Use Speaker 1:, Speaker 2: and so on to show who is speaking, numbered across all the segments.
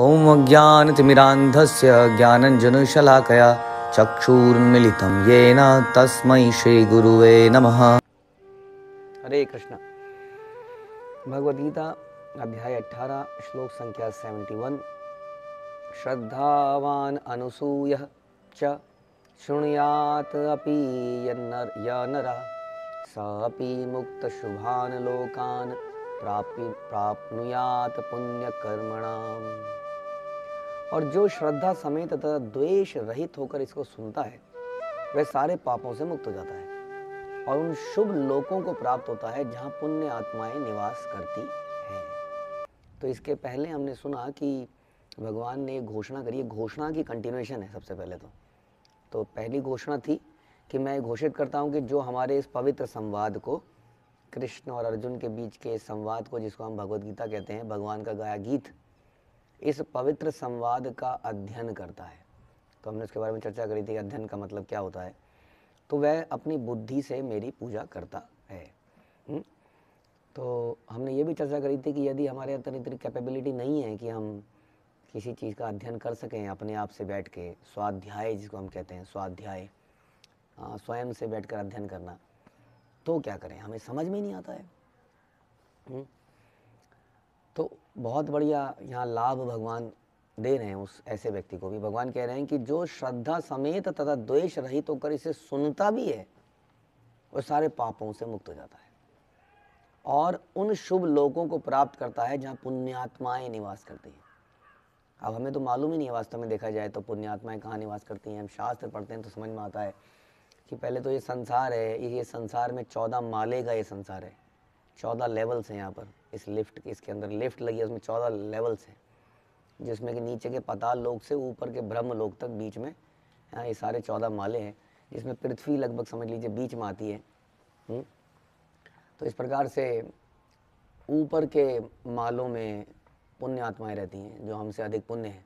Speaker 1: ओम ॐ अज्ञानतिमिरान्धस्य ज्ञानञ्जनशलाकया चक्षुर्मिलितं ये तस्मै श्रीगुरुवे नम हरे कृष्ण भगवद्गीता अध्याय अठारह श्लोक संख्या 71 वन अनुसूयः च शृणुयात् अपि मुक्तशुभान यनरः स अपि मुक्तशुभान् और जो श्रद्धा समेत तथा द्वेष रहित होकर इसको सुनता है वह सारे पापों से मुक्त हो जाता है और उन शुभ लोकों को प्राप्त होता है जहाँ पुण्य आत्माएं निवास करती हैं तो इसके पहले हमने सुना कि भगवान ने घोषणा करी घोषणा की कंटिन्यूएशन है सबसे पहले तो तो पहली घोषणा थी कि मैं घोषित करता हूँ कि जो हमारे इस पवित्र संवाद को कृष्ण और अर्जुन के बीच के संवाद को जिसको हम भगवत गीता कहते हैं भगवान का गाया गीत इस पवित्र संवाद का अध्ययन करता है तो हमने उसके बारे में चर्चा करी थी अध्ययन का मतलब क्या होता है तो वह अपनी बुद्धि से मेरी पूजा करता है हम्म? तो हमने ये भी चर्चा करी थी कि यदि हमारे अंदर इतनी कैपेबिलिटी नहीं है कि हम किसी चीज़ का अध्ययन कर सकें अपने आप से बैठ के स्वाध्याय जिसको हम कहते हैं स्वाध्याय स्वयं से बैठकर अध्ययन करना तो क्या करें हमें समझ में नहीं आता है हुँ? हम्म? तो बहुत बढ़िया यहाँ लाभ भगवान दे रहे हैं उस ऐसे व्यक्ति को भी भगवान कह रहे हैं कि जो श्रद्धा समेत तथा द्वेष रहित तो होकर इसे सुनता भी है वो सारे पापों से मुक्त हो जाता है और उन शुभ लोगों को प्राप्त करता है जहाँ पुण्यात्माएं निवास करती हैं अब हमें तो मालूम ही नहीं है वास्तव में देखा जाए तो पुण्यात्माएं कहाँ निवास करती हैं हम शास्त्र पढ़ते हैं तो समझ में आता है कि पहले तो ये संसार है ये संसार में चौदह माले का ये संसार है चौदह लेवल्स हैं यहाँ पर इस लिफ्ट के इसके अंदर लिफ्ट लगी है उसमें चौदह लेवल्स हैं जिसमें कि नीचे के पताल लोक से ऊपर के ब्रह्म लोक तक बीच में ये सारे चौदह माले हैं जिसमें पृथ्वी लगभग समझ लीजिए बीच में आती है हुँ? हम्म। तो इस प्रकार से ऊपर के मालों में पुण्य आत्माएँ रहती हैं जो हमसे अधिक पुण्य हैं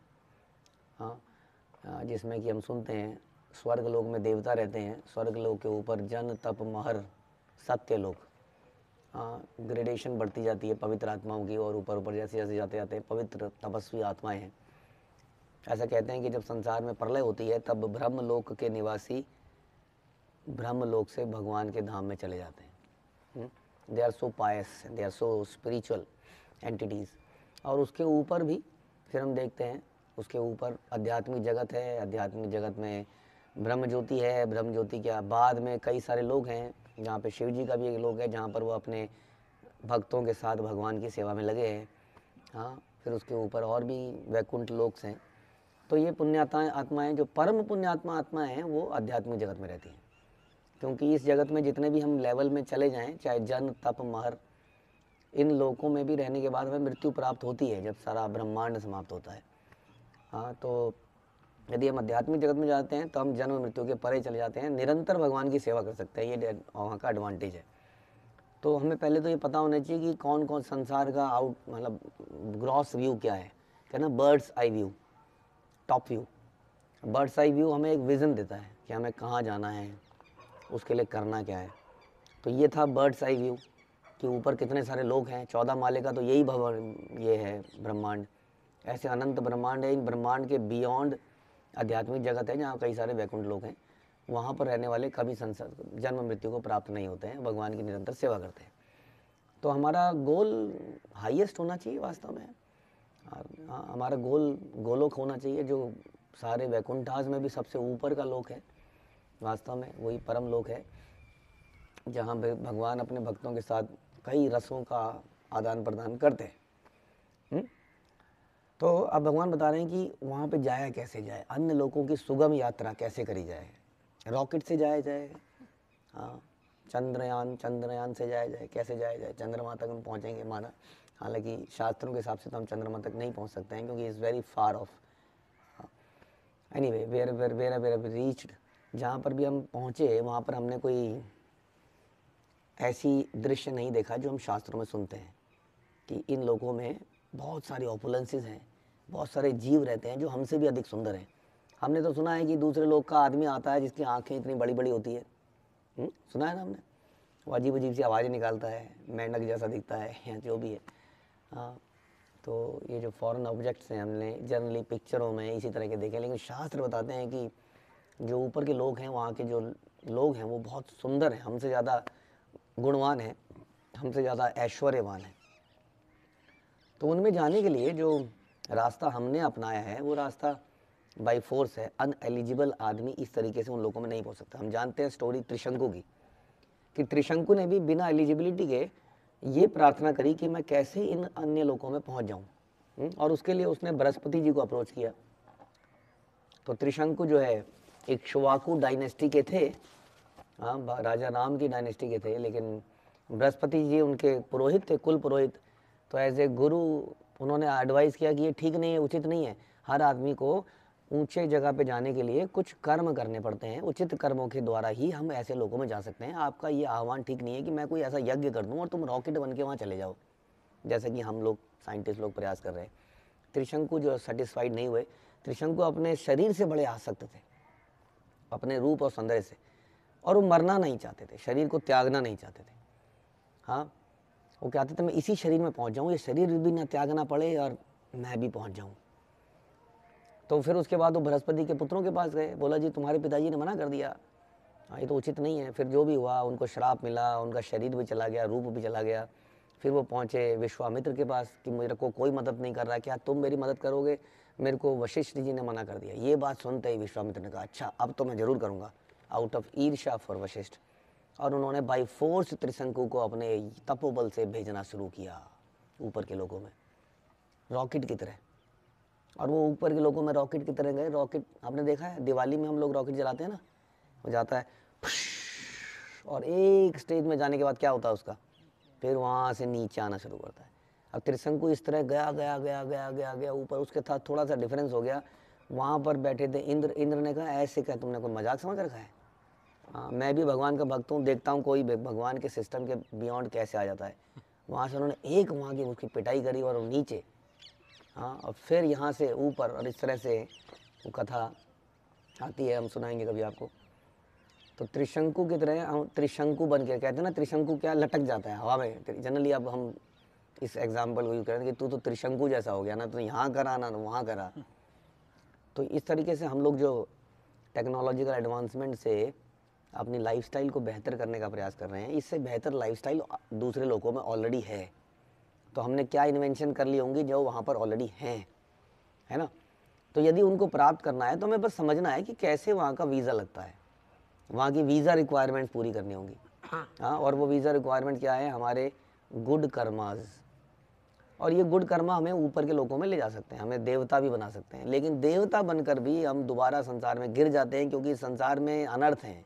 Speaker 1: हाँ जिसमें कि हम सुनते हैं स्वर्ग लोग में देवता रहते हैं स्वर्ग लोग के ऊपर जन तप महर सत्य लोक ग्रेडेशन हाँ, बढ़ती जाती है पवित्र आत्माओं की और ऊपर ऊपर जैसे जैसे जाते जाते पवित्र तपस्वी आत्माएं हैं ऐसा कहते हैं कि जब संसार में प्रलय होती है तब ब्रह्म लोक के निवासी ब्रह्म लोक से भगवान के धाम में चले जाते हैं they are so pious they are so spiritual entities और उसके ऊपर भी फिर हम देखते हैं उसके ऊपर आध्यात्मिक जगत है आध्यात्मिक जगत में ब्रह्म ज्योति है ब्रह्म ज्योति क्या बाद में कई सारे लोग हैं जहाँ पे शिव जी का भी एक लोक है जहाँ पर वो अपने भक्तों के साथ भगवान की सेवा में लगे हैं हाँ फिर उसके ऊपर और भी वैकुंठ लोक्स हैं तो ये पुण्यात्मा आत्माएँ जो परम पुण्यात्मा आत्माएँ हैं वो आध्यात्मिक जगत में रहती हैं क्योंकि इस जगत में जितने भी हम लेवल में चले जाएँ चाहे जन तप महर इन लोकों में भी रहने के बाद हमें मृत्यु प्राप्त होती है जब सारा ब्रह्मांड समाप्त होता है हाँ तो यदि हम आध्यात्मिक जगत में जाते हैं तो हम जन्म मृत्यु के परे चले जाते हैं निरंतर भगवान की सेवा कर सकते हैं ये वहाँ का एडवांटेज है तो हमें पहले तो ये पता होना चाहिए कि कौन कौन संसार का आउट मतलब ग्रॉस व्यू क्या है क्या ना bird's eye view top view bird's eye view हमें एक विज़न देता है कि हमें कहाँ जाना है उसके लिए करना क्या है तो ये था बर्ड्स आई व्यू कि ऊपर कितने सारे लोग हैं चौदह माले का तो यही भवन ये है ब्रह्मांड ऐसे अनंत ब्रह्मांड है इन ब्रह्मांड के बियॉन्ड आध्यात्मिक जगत है जहाँ कई सारे वैकुंठ लोग हैं वहाँ पर रहने वाले कभी संसद जन्म मृत्यु को प्राप्त नहीं होते हैं भगवान की निरंतर सेवा करते हैं तो हमारा गोल हाईएस्ट होना चाहिए वास्तव में हाँ, हमारा गोल गोलोक होना चाहिए जो सारे वैकुंठाज में भी सबसे ऊपर का लोक है वास्तव में वही परम लोक है जहाँ भगवान अपने भक्तों के साथ कई रसों का आदान प्रदान करते हैं तो अब भगवान बता रहे हैं कि वहाँ पे जाया कैसे जाए अन्य लोगों की सुगम यात्रा कैसे करी जाए रॉकेट से जाया जाए हाँ चंद्रयान चंद्रयान से जाया जाए कैसे जाया जाए चंद्रमा तक हम पहुँचेंगे माना हालांकि शास्त्रों के हिसाब से तो हम चंद्रमा तक नहीं पहुँच सकते हैं क्योंकि is very far off anyway where where where where reached जहाँ पर भी हम पहुँचे वहाँ पर हमने कोई ऐसी दृश्य नहीं देखा जो हम शास्त्रों में सुनते हैं कि इन लोगों में बहुत सारी ओपुलेंसीज हैं बहुत सारे जीव रहते हैं जो हमसे भी अधिक सुंदर हैं हमने तो सुना है कि दूसरे लोग का आदमी आता है जिसकी आँखें इतनी बड़ी बड़ी होती है हुँ? हम्म, सुना है ना हमने वो अजीब अजीब सी आवाज़ें निकालता है मेंढक जैसा दिखता है या जो भी है हाँ तो ये जो फॉरेन ऑब्जेक्ट्स हैं हमने जनरली पिक्चरों में इसी तरह के देखे लेकिन शास्त्र बताते हैं कि जो ऊपर के लोग हैं वहाँ के जो लोग हैं वो बहुत सुंदर हैं हमसे ज़्यादा गुणवान हैं हमसे ज़्यादा ऐश्वर्यवान हैं तो उनमें जाने के लिए जो रास्ता हमने अपनाया है वो रास्ता बाई फोर्स है अन एलिजिबल आदमी इस तरीके से उन लोगों में नहीं पहुँच सकता हम जानते हैं स्टोरी त्रिशंकु की कि त्रिशंकु ने भी बिना एलिजिबिलिटी के ये प्रार्थना करी कि मैं कैसे इन अन्य लोगों में पहुंच जाऊं हम्म, और उसके लिए उसने बृहस्पति जी को अप्रोच किया तो त्रिशंकु जो है एक शुवाकू डायनेस्टी के थे हाँ राजा राम की डायनेस्टी के थे लेकिन बृहस्पति जी उनके पुरोहित थे कुल पुरोहित तो एज ए गुरु उन्होंने एडवाइस किया कि ये ठीक नहीं है उचित नहीं है हर आदमी को ऊंचे जगह पे जाने के लिए कुछ कर्म करने पड़ते हैं उचित कर्मों के द्वारा ही हम ऐसे लोगों में जा सकते हैं आपका ये आह्वान ठीक नहीं है कि मैं कोई ऐसा यज्ञ कर दूँ और तुम रॉकेट बन के वहाँ चले जाओ जैसा कि हम लोग साइंटिस्ट लोग प्रयास कर रहे हैं त्रिशंकु जो सेटिस्फाइड नहीं हुए त्रिशंकु अपने शरीर से बड़े आसक्त थे अपने रूप और सौंदर्य से और वो मरना नहीं चाहते थे शरीर को त्यागना नहीं चाहते थे हाँ वो कहते थे मैं इसी शरीर में पहुंच जाऊँ ये शरीर भी ना त्यागना पड़े और मैं भी पहुंच जाऊँ तो फिर उसके बाद वो बृहस्पति के पुत्रों के पास गए बोला जी तुम्हारे पिताजी ने मना कर दिया हाँ ये तो उचित नहीं है फिर जो भी हुआ उनको श्राप मिला उनका शरीर भी चला गया रूप भी चला गया फिर वो पहुँचे विश्वामित्र के पास कि मेरे को कोई मदद नहीं कर रहा क्या तुम मेरी मदद करोगे मेरे को वशिष्ठ जी ने मना कर दिया ये बात सुनते ही विश्वामित्र ने कहा अच्छा अब तो मैं ज़रूर करूँगा आउट ऑफ ईर्षा फॉर वशिष्ठ और उन्होंने बाई फोर्स त्रिशंकु को अपने तपोबल से भेजना शुरू किया ऊपर के लोगों में रॉकेट की तरह और वो ऊपर के लोगों में रॉकेट की तरह गए रॉकेट आपने देखा है दिवाली में हम लोग रॉकेट जलाते हैं ना वो जाता है और एक स्टेज में जाने के बाद क्या होता है उसका फिर वहाँ से नीचे आना शुरू करता है अब त्रिशंकु इस तरह गया गया गया गया गया गया ऊपर उसके साथ थोड़ा सा डिफरेंस हो गया वहाँ पर बैठे थे इंद्र इंद्र ने कहा ऐसे क्या तुमने कोई मजाक समझ रखा है हाँ मैं भी भगवान का भक्त हूँ देखता हूँ कोई भगवान के सिस्टम के बियॉन्ड कैसे आ जाता है वहाँ से उन्होंने एक वहाँ की उसकी पिटाई करी और नीचे हाँ और फिर यहाँ से ऊपर और इस तरह से वो कथा आती है हम सुनाएंगे कभी आपको तो त्रिशंकु की तरह हम त्रिशंकु बन के कहते हैं ना त्रिशंकु क्या लटक जाता है हवा में जनरली अब हम इस एग्जाम्पल को यूज करें कि तू तो त्रिशंकु जैसा हो गया ना तो यहाँ करा ना तो वहाँ करा तो इस तरीके से हम लोग जो टेक्नोलॉजिकल एडवांसमेंट से अपनी लाइफस्टाइल को बेहतर करने का प्रयास कर रहे हैं इससे बेहतर लाइफस्टाइल दूसरे लोगों में ऑलरेडी है तो हमने क्या इन्वेंशन कर ली होंगी जो वहाँ पर ऑलरेडी हैं है ना तो यदि उनको प्राप्त करना है तो हमें बस समझना है कि कैसे वहाँ का वीज़ा लगता है वहाँ की वीज़ा रिक्वायरमेंट पूरी करनी होंगी हाँ और वो वीज़ा रिक्वायरमेंट क्या है हमारे गुड कर्माज और ये गुड कर्मा हमें ऊपर के लोगों में ले जा सकते हैं हमें देवता भी बना सकते हैं लेकिन देवता बनकर भी हम दोबारा संसार में गिर जाते हैं क्योंकि संसार में अनर्थ हैं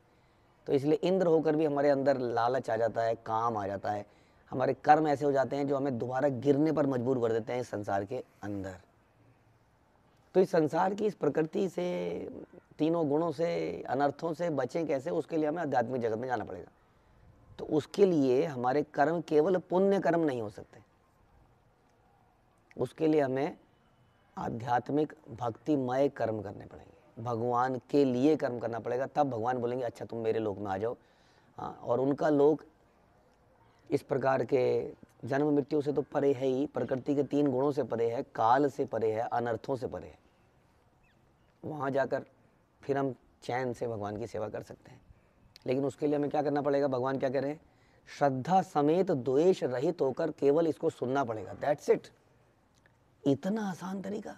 Speaker 1: तो इसलिए इंद्र होकर भी हमारे अंदर लालच आ जाता है काम आ जाता है हमारे कर्म ऐसे हो जाते हैं जो हमें दोबारा गिरने पर मजबूर कर देते हैं इस संसार के अंदर तो इस संसार की इस प्रकृति से तीनों गुणों से अनर्थों से बचें कैसे उसके लिए हमें आध्यात्मिक जगत में जाना पड़ेगा तो उसके लिए हमारे कर्म केवल पुण्य कर्म नहीं हो सकते उसके लिए हमें आध्यात्मिक भक्तिमय कर्म करने पड़ेंगे भगवान के लिए कर्म करना पड़ेगा तब भगवान बोलेंगे अच्छा तुम मेरे लोक में आ जाओ हाँ और उनका लोक इस प्रकार के जन्म मृत्यु से तो परे है ही प्रकृति के तीन गुणों से परे है काल से परे है अनर्थों से परे है वहाँ जाकर फिर हम चैन से भगवान की सेवा कर सकते हैं लेकिन उसके लिए हमें क्या करना पड़ेगा भगवान क्या कह रहे हैं श्रद्धा समेत द्वेष रहित होकर केवल इसको सुनना पड़ेगा दैट्स इट इतना आसान तरीका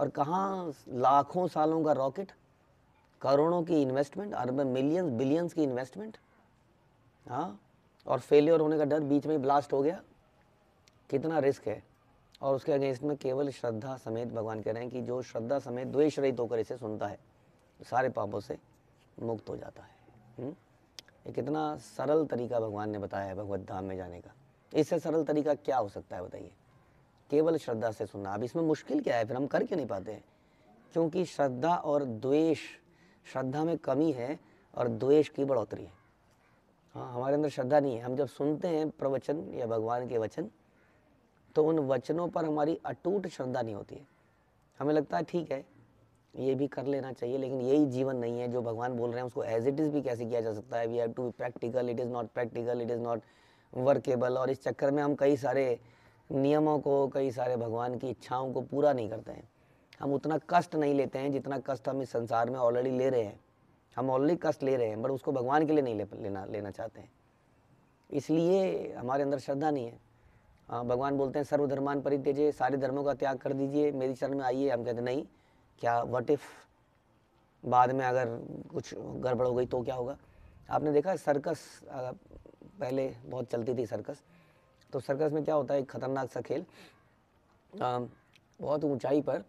Speaker 1: और कहाँ लाखों सालों का रॉकेट करोड़ों की इन्वेस्टमेंट अरब मिलियंस बिलियंस की इन्वेस्टमेंट हाँ और फेलियर होने का डर बीच में ब्लास्ट हो गया कितना रिस्क है और उसके अगेंस्ट में केवल श्रद्धा समेत भगवान कह रहे हैं कि जो श्रद्धा समेत द्वेष रहित होकर इसे सुनता है सारे पापों से मुक्त हो जाता है हम्म? ये कितना सरल तरीका भगवान ने बताया है भगवत धाम में जाने का इससे सरल तरीका क्या हो सकता है बताइए केवल श्रद्धा से सुनना अब इसमें मुश्किल क्या है फिर हम कर क्यों नहीं पाते हैं क्योंकि श्रद्धा और द्वेष श्रद्धा में कमी है और द्वेष की बढ़ोतरी है हाँ हमारे अंदर श्रद्धा नहीं है हम जब सुनते हैं प्रवचन या भगवान के वचन तो उन वचनों पर हमारी अटूट श्रद्धा नहीं होती है हमें लगता है ठीक है ये भी कर लेना चाहिए लेकिन यही जीवन नहीं है जो भगवान बोल रहे हैं उसको एज इट इज़ भी कैसे किया जा सकता है we have to be practical it is not practical it is not workable और इस चक्कर में हम कई सारे नियमों को कई सारे भगवान की इच्छाओं को पूरा नहीं करते हैं हम उतना कष्ट नहीं लेते हैं जितना कष्ट हम इस संसार में ऑलरेडी ले रहे हैं हम ऑलरेडी कष्ट ले रहे हैं बट उसको भगवान के लिए नहीं ले, लेना लेना चाहते हैं इसलिए हमारे अंदर श्रद्धा नहीं है हाँ, भगवान बोलते हैं सर्वधर्मान परित्यजे सारे धर्मों का त्याग कर दीजिए मेरी शरण में आइए हम कहते नहीं क्या वट इफ़ बाद में अगर कुछ गड़बड़ हो गई तो क्या होगा आपने देखा सर्कस पहले बहुत चलती थी सर्कस तो सर्कस में क्या होता है एक ख़तरनाक सा खेल आ, हम्म। बहुत ऊंचाई पर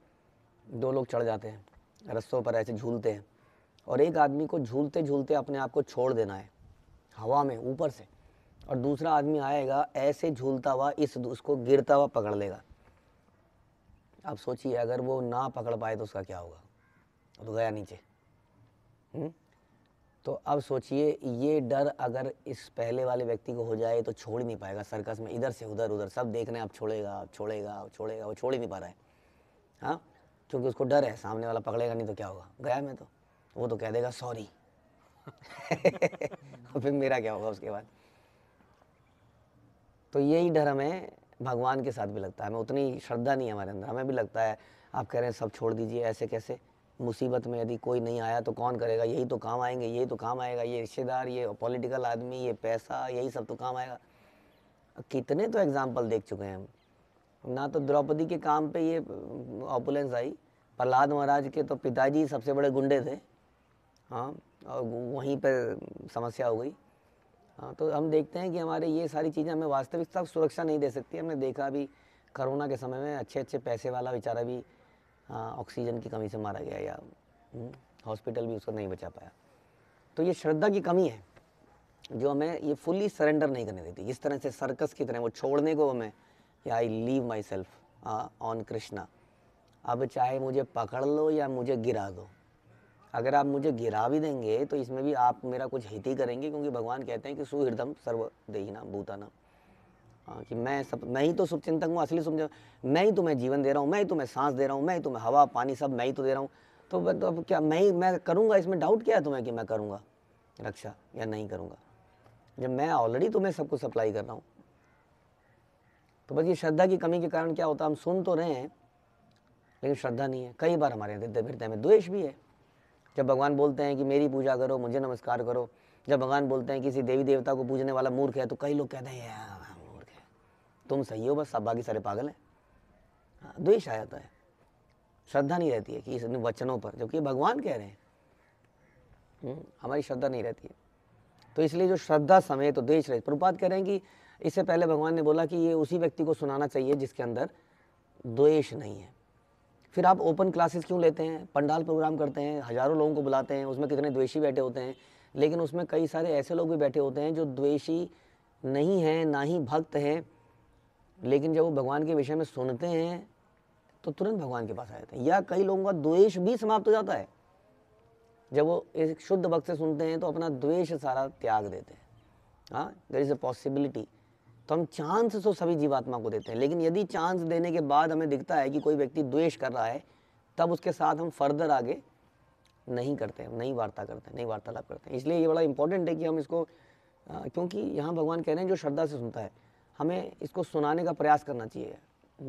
Speaker 1: दो लोग चढ़ जाते हैं रस्सों पर ऐसे झूलते हैं और एक आदमी को झूलते झूलते अपने आप को छोड़ देना है हवा में ऊपर से और दूसरा आदमी आएगा ऐसे झूलता हुआ इस उसको गिरता हुआ पकड़ लेगा आप सोचिए अगर वो ना पकड़ पाए तो उसका क्या होगा तो गया नीचे हुँ? हम्म? तो अब सोचिए ये डर अगर इस पहले वाले व्यक्ति को हो जाए तो छोड़ ही नहीं पाएगा सर्कस में इधर से उधर उधर सब देख रहे हैं आप छोड़ेगा आप छोड़ेगा आप छोड़ेगा वो छोड़ ही नहीं पा रहा है हाँ क्योंकि उसको डर है सामने वाला पकड़ेगा नहीं तो क्या होगा गया मैं तो वो तो कह देगा सॉरी फिर मेरा क्या होगा उसके बाद तो यही डर हमें भगवान के साथ भी लगता है हमें उतनी श्रद्धा नहीं है हमारे अंदर हमें भी लगता है आप कह रहे हैं सब छोड़ दीजिए ऐसे कैसे मुसीबत में यदि कोई नहीं आया तो कौन करेगा यही तो काम आएंगे यही तो काम आएगा ये रिश्तेदार ये पॉलिटिकल आदमी ये पैसा यही सब तो काम आएगा कितने तो एग्जाम्पल देख चुके हैं हम ना तो द्रौपदी के काम पे ये ऑपुलेंस आई प्रहलाद महाराज के तो पिताजी सबसे बड़े गुंडे थे हाँ और वहीं पर समस्या हो गई हाँ तो हम देखते हैं कि हमारे ये सारी चीज़ें हमें वास्तविकता सुरक्षा नहीं दे सकती हमने देखा भी कोरोना के समय में अच्छे अच्छे पैसे वाला बेचारा भी ऑक्सीजन हाँ, की कमी से मारा गया या हॉस्पिटल हम्म, भी उसको नहीं बचा पाया तो ये श्रद्धा की कमी है जो हमें ये फुल्ली सरेंडर नहीं करने देती जिस तरह से सर्कस की तरह वो छोड़ने को हमें या I leave myself on Krishna अब चाहे मुझे पकड़ लो या मुझे गिरा दो अगर आप मुझे गिरा भी देंगे तो इसमें भी आप मेरा कुछ हित ही करेंगे क्योंकि भगवान कहते हैं कि सुहृदम सर्व देहिना भूताना हाँ, कि मैं सब मैं ही तो शुभचिंतक हूँ असली शुभचिंतक मैं ही तुम्हें जीवन दे रहा हूँ मैं ही तुम्हें सांस दे रहा हूँ मैं ही तुम्हें हवा पानी सब मैं ही तो दे रहा हूँ तो, तो अब तो क्या मैं ही मैं करूँगा इसमें डाउट क्या है तुम्हें कि मैं करूँगा रक्षा या नहीं करूँगा जब मैं ऑलरेडी तुम्हें सब कुछ सप्लाई कर रहा हूँ तो बस ये श्रद्धा की कमी के कारण क्या होता है हम सुन तो रहे हैं लेकिन श्रद्धा नहीं है कई बार हमारे हृदय में द्वेष भी है जब भगवान बोलते हैं कि मेरी पूजा करो मुझे नमस्कार करो जब भगवान बोलते हैं किसी देवी देवता को पूजने वाला मूर्ख है तो कई लोग कहते हैं तुम सही हो बस सब बाकी सारे पागल हैं हाँ, द्वेष आ जाता है श्रद्धा नहीं रहती है कि इस वचनों पर जबकि भगवान कह रहे हैं हम्म, हमारी श्रद्धा नहीं रहती है तो इसलिए जो श्रद्धा समेत तो द्वेश रहे प्रभुपात कह रहे हैं कि इससे पहले भगवान ने बोला कि ये उसी व्यक्ति को सुनाना चाहिए जिसके अंदर द्वेष नहीं है फिर आप ओपन क्लासेस क्यों लेते हैं पंडाल प्रोग्राम करते हैं हज़ारों लोगों को बुलाते हैं उसमें कितने द्वेषी बैठे होते हैं लेकिन उसमें कई सारे ऐसे लोग भी बैठे होते हैं जो द्वेषी नहीं हैं ना ही भक्त हैं लेकिन जब वो भगवान के विषय में सुनते हैं तो तुरंत भगवान के पास आ जाते हैं या कई लोगों का द्वेष भी समाप्त हो जाता है जब वो एक शुद्ध वक्त से सुनते हैं तो अपना द्वेष सारा त्याग देते हैं हाँ देर इज़ अ पॉसिबिलिटी तो हम चांस तो सभी जीवात्मा को देते हैं लेकिन यदि चांस देने के बाद हमें दिखता है कि कोई व्यक्ति द्वेष कर रहा है तब उसके साथ हम फर्दर आगे नहीं करते हैं नहीं वार्ता करते हैं नहीं वार्तालाप करते हैं इसलिए ये बड़ा इंपॉर्टेंट है कि हम इसको क्योंकि यहाँ भगवान कह रहे हैं जो श्रद्धा से सुनता है हमें इसको सुनाने का प्रयास करना चाहिए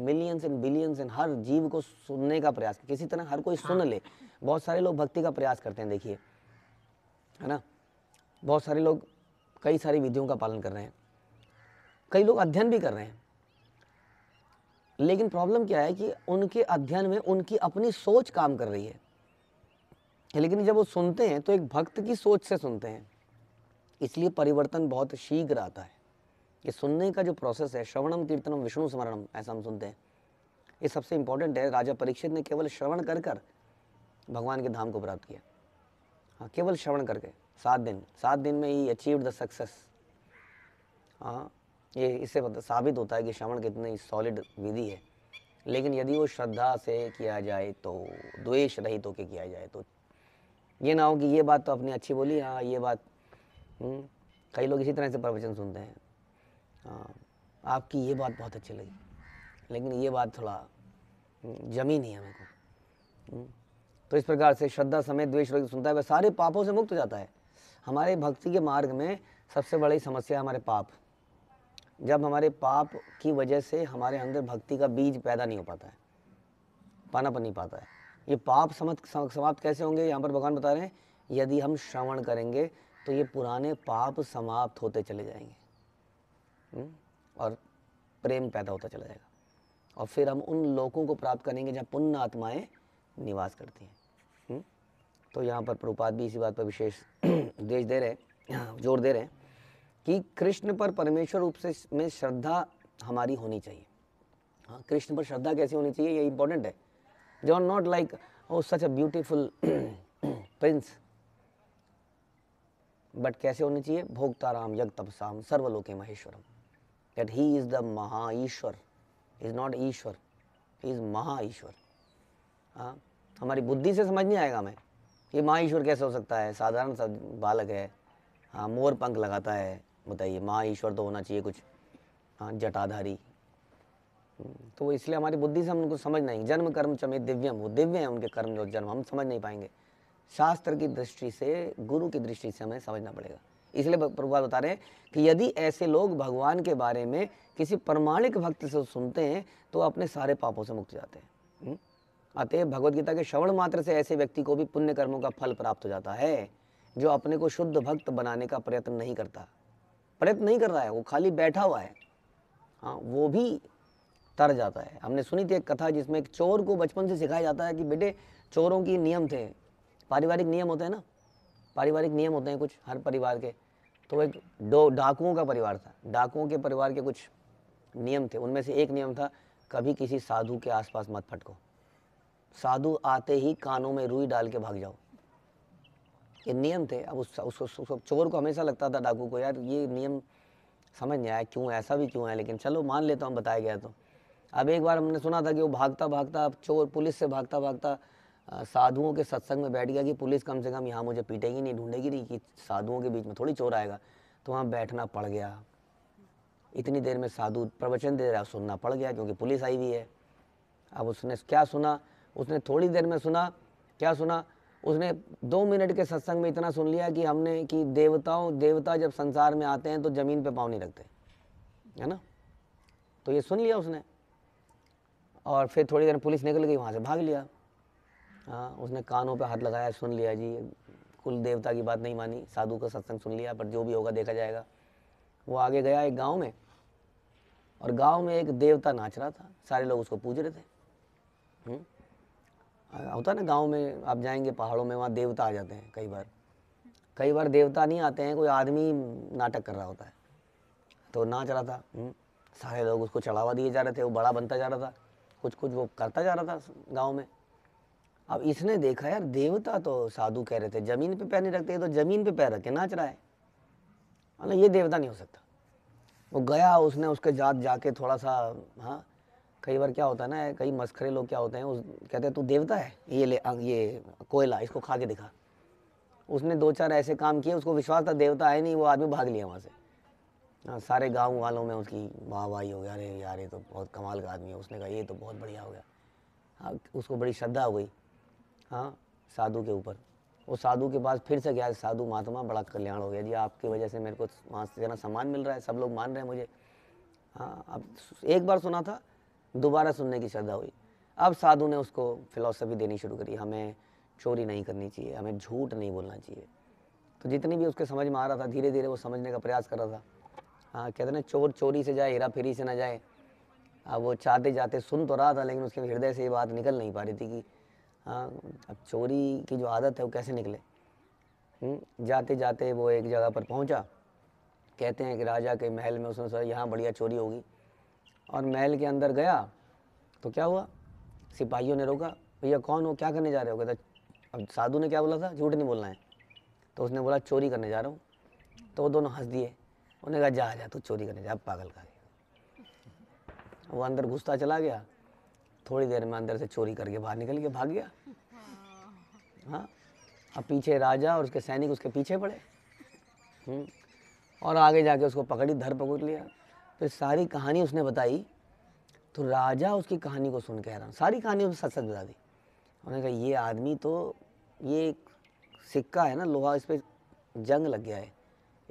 Speaker 1: मिलियंस एंड बिलियंस एंड हर जीव को सुनने का प्रयास किसी तरह हर कोई हाँ। सुन ले बहुत सारे लोग भक्ति का प्रयास करते हैं देखिए है ना बहुत सारे लोग कई सारी विधियों का पालन कर रहे हैं कई लोग अध्ययन भी कर रहे हैं लेकिन प्रॉब्लम क्या है कि उनके अध्ययन में उनकी अपनी सोच काम कर रही है लेकिन जब वो सुनते हैं तो एक भक्त की सोच से सुनते हैं इसलिए परिवर्तन बहुत शीघ्र आता है ये सुनने का जो प्रोसेस है श्रवणम कीर्तनम विष्णु स्मरणम ऐसा हम सुनते हैं ये सबसे इंपॉर्टेंट है राजा परीक्षित ने केवल श्रवण कर कर भगवान के धाम को प्राप्त किया हाँ केवल श्रवण करके सात दिन सात दिन में ही अचीव द सक्सेस हाँ ये इससे साबित होता है कि श्रवण कितनी सॉलिड विधि है लेकिन यदि वो श्रद्धा से किया जाए तो द्वेष रहित होकर किया जाए तो ये ना हो कि ये बात तो अपनी अच्छी बोली हाँ ये बात हम्म, कई लोग इसी तरह से प्रवचन सुनते हैं हाँ। आपकी ये बात बहुत अच्छी लगी लेकिन ये बात थोड़ा हम्म, जमी नहीं है मेरे को हम्म। तो इस प्रकार से श्रद्धा समेत द्वेष रोग सुनता है वह सारे पापों से मुक्त हो जाता है हमारे भक्ति के मार्ग में सबसे बड़ी समस्या हमारे पाप जब हमारे पाप की वजह से हमारे अंदर भक्ति का बीज पैदा नहीं हो पाता है पाना पन नहीं पाता है ये पाप समाप्त समाप्त कैसे होंगे यहाँ पर भगवान बता रहे हैं यदि हम श्रवण करेंगे तो ये पुराने पाप समाप्त होते चले जाएंगे हम्म, और प्रेम पैदा होता चला जाएगा और फिर हम उन लोगों को प्राप्त करेंगे जहाँ पुण्य आत्माएँ निवास करती हैं हम्म, तो यहाँ पर प्रभुपाद भी इसी बात पर विशेष देश दे रहे हैं जोर दे रहे हैं कि कृष्ण पर परमेश्वर रूप से में श्रद्धा हमारी होनी चाहिए हाँ कृष्ण पर श्रद्धा कैसी होनी चाहिए ये इंपॉर्टेंट है जो are not like oh such a beautiful prince but कैसे होनी चाहिए भोक्ताराम यज्ञ तपसाम सर्वलोके Maheshwaram that he is the Maha Ishwar. He is not Ishwar, he is Maha हाँ? हमारी बुद्धि से समझ नहीं आएगा हमें ये माँ ईश्वर कैसे हो सकता है साधारण सा बालक है हाँ मोर पंख लगाता है बताइए माँ ईश्वर तो होना चाहिए कुछ हाँ जटाधारी तो इसलिए हमारी बुद्धि से हम उनको समझ नहीं जन्म कर्म चमे दिव्यम वो दिव्य हैं उनके कर्म जो जन्म हम समझ नहीं पाएंगे शास्त्र की दृष्टि से गुरु की दृष्टि से हमें समझना पड़ेगा इसलिए प्रभुपाद बता रहे हैं कि यदि ऐसे लोग भगवान के बारे में किसी प्रमाणिक भक्त से सुनते हैं तो अपने सारे पापों से मुक्त जाते हैं हम्म? अतः भगवदगीता के श्रवण मात्र से ऐसे व्यक्ति को भी पुण्य कर्मों का फल प्राप्त हो जाता है जो अपने को शुद्ध भक्त बनाने का प्रयत्न नहीं करता प्रयत्न नहीं कर रहा है वो खाली बैठा हुआ है हाँ वो भी तर जाता है हमने सुनी थी एक कथा जिसमें एक चोर को बचपन से सिखाया जाता है कि बेटे चोरों के नियम थे पारिवारिक नियम होते हैं ना पारिवारिक नियम होते हैं कुछ हर परिवार के तो एक दो डाकुओं का परिवार था डाकुओं के परिवार के कुछ नियम थे उनमें से एक नियम था कभी किसी साधु के आसपास मत फटको साधु आते ही कानों में रुई डाल के भाग जाओ ये नियम थे अब उस उसको उस, उस, उस, चोर को हमेशा लगता था डाकू को यार ये नियम समझ नहीं आया क्यों ऐसा भी क्यों है लेकिन चलो मान लेता हूँ बताया गया तो अब एक बार हमने सुना था कि वो भागता भागता अब चोर पुलिस से भागता भागता साधुओं के सत्संग में बैठ गया कि पुलिस कम से कम यहाँ मुझे पीटेगी नहीं ढूंढेगी नहीं कि साधुओं के बीच में थोड़ी चोर आएगा तो वहाँ बैठना पड़ गया इतनी देर में साधु प्रवचन दे रहा सुनना पड़ गया क्योंकि पुलिस आई हुई है अब उसने क्या सुना उसने थोड़ी देर में सुना क्या सुना उसने दो मिनट के सत्संग में इतना सुन लिया कि हमने कि देवताओं देवता जब संसार में आते हैं तो ज़मीन पे पाँव नहीं रखते है ना तो ये सुन लिया उसने और फिर थोड़ी देर पुलिस निकल गई वहाँ से भाग लिया हाँ उसने कानों पे हाथ लगाया सुन लिया जी कुल देवता की बात नहीं मानी साधु का सत्संग सुन लिया पर जो भी होगा देखा जाएगा वो आगे गया एक गांव में और गांव में एक देवता नाच रहा था सारे लोग उसको पूज रहे थे हम्म? होता ना गांव में आप जाएंगे पहाड़ों में वहाँ देवता आ जाते हैं कई बार कई बार देवता नहीं आते हैं कोई आदमी नाटक कर रहा होता है तो नाच रहा था हम्म? सारे लोग उसको चढ़ावा दिए जा रहे थे वो बड़ा बनता जा रहा था कुछ कुछ वो करता जा रहा था गाँव में अब इसने देखा यार देवता तो साधु कह रहे थे जमीन पे पैर नहीं रखते तो जमीन पे पैर रख के नाच रहा है मतलब ये देवता नहीं हो सकता वो गया उसने उसके जात जाके थोड़ा सा हाँ कई बार क्या होता है ना कई मस्खरे लोग क्या होते हैं उस कहते हैं तू देवता है ये ले ये कोयला इसको खा के दिखा उसने दो चार ऐसे काम किए उसको विश्वास था देवता है नहीं वो आदमी भाग लिया वहाँ से हाँ सारे गांव वालों में उसकी वाह वाह हो गया अरे यार ये तो बहुत कमाल का आदमी है उसने कहा ये तो बहुत बढ़िया हो गया हाँ उसको बड़ी श्रद्धा हो गई हाँ साधु के ऊपर वो साधु के पास फिर से गया साधु महात्मा बड़ा कल्याण हो गया जी आपकी वजह से मेरे को वहाँ से जाना सम्मान मिल रहा है सब लोग मान रहे हैं मुझे हाँ अब एक बार सुना था दोबारा सुनने की श्रद्धा हुई अब साधु ने उसको फिलोसफी देनी शुरू करी हमें चोरी नहीं करनी चाहिए हमें झूठ नहीं बोलना चाहिए तो जितनी भी उसके समझ में आ रहा था धीरे धीरे वो समझने का प्रयास कर रहा था हाँ कहते ना चोर चोरी से जाए हेरा फेरी से ना जाए अब वो चाहते जाते सुन तो रहा था लेकिन उसके हृदय से ये बात निकल नहीं पा रही थी कि हाँ अब चोरी की जो आदत है वो कैसे निकले हुँ? हम्म, जाते जाते वो एक जगह पर पहुंचा कहते हैं कि राजा के महल में उसने सोचा यहाँ बढ़िया चोरी होगी और महल के अंदर गया तो क्या हुआ सिपाहियों ने रोका भैया कौन हो क्या करने जा रहे हो कहता अब साधु ने क्या बोला था झूठ नहीं बोलना है तो उसने बोला चोरी करने जा रहा हूँ तो वो दोनों हंस दिए उन्होंने कहा जा जा तू चोरी करने जा पागल का वो अंदर घुसता चला गया थोड़ी देर में अंदर से चोरी करके बाहर निकल के भाग गया हाँ अब पीछे राजा और उसके सैनिक उसके पीछे पड़े हम्म, और आगे जाके उसको पकड़ी धर पकड़ लिया फिर तो सारी कहानी उसने बताई तो राजा उसकी कहानी को सुन के हैरान सारी कहानी उसने सच सच बता दी उन्होंने कहा ये आदमी तो ये एक सिक्का है ना लोहा इस पर जंग लग गया है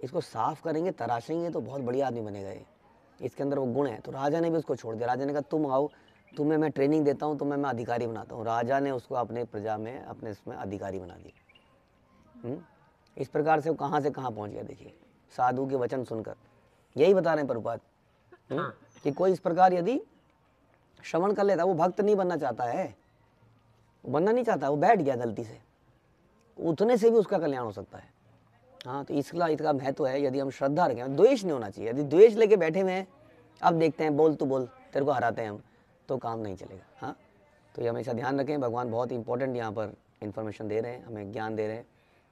Speaker 1: इसको साफ करेंगे तराशेंगे तो बहुत बढ़िया आदमी बनेगा ये इसके अंदर वो गुण है तो राजा ने भी उसको छोड़ दिया राजा ने कहा तुम आओ तुम्हें मैं ट्रेनिंग देता हूँ तुम्हें मैं अधिकारी बनाता हूँ राजा ने उसको अपने प्रजा में अपने इसमें अधिकारी बना दिया हम्म? इस प्रकार से वो कहाँ से कहाँ पहुँच गया देखिए साधु के वचन सुनकर यही बता रहे हैं प्रभुपाद हम्म? हाँ। कि कोई इस प्रकार यदि श्रवण कर लेता वो भक्त नहीं बनना चाहता है वो बनना नहीं चाहता वो बैठ गया गलती से उतने से भी उसका कल्याण हो सकता है हाँ तो इसका इसका महत्व है यदि हम श्रद्धा रखें द्वेष नहीं होना चाहिए यदि द्वेष लेके बैठे हुए हैं अब देखते हैं बोल तो बोल तेरे को हराते हैं हम तो काम नहीं चलेगा हाँ तो ये हमेशा ध्यान रखें भगवान बहुत इंपॉर्टेंट यहाँ पर इन्फॉर्मेशन दे रहे हैं हमें ज्ञान दे रहे हैं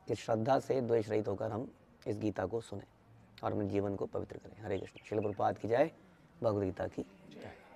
Speaker 1: कि श्रद्धा से द्वेष रहित होकर हम इस गीता को सुने और अपने जीवन को पवित्र करें हरे कृष्ण शिल प्रपात की जाए भगवदगीता की जाए